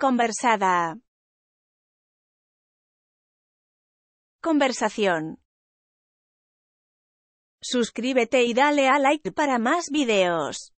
Conversada. Conversación. Suscríbete y dale a like para más videos.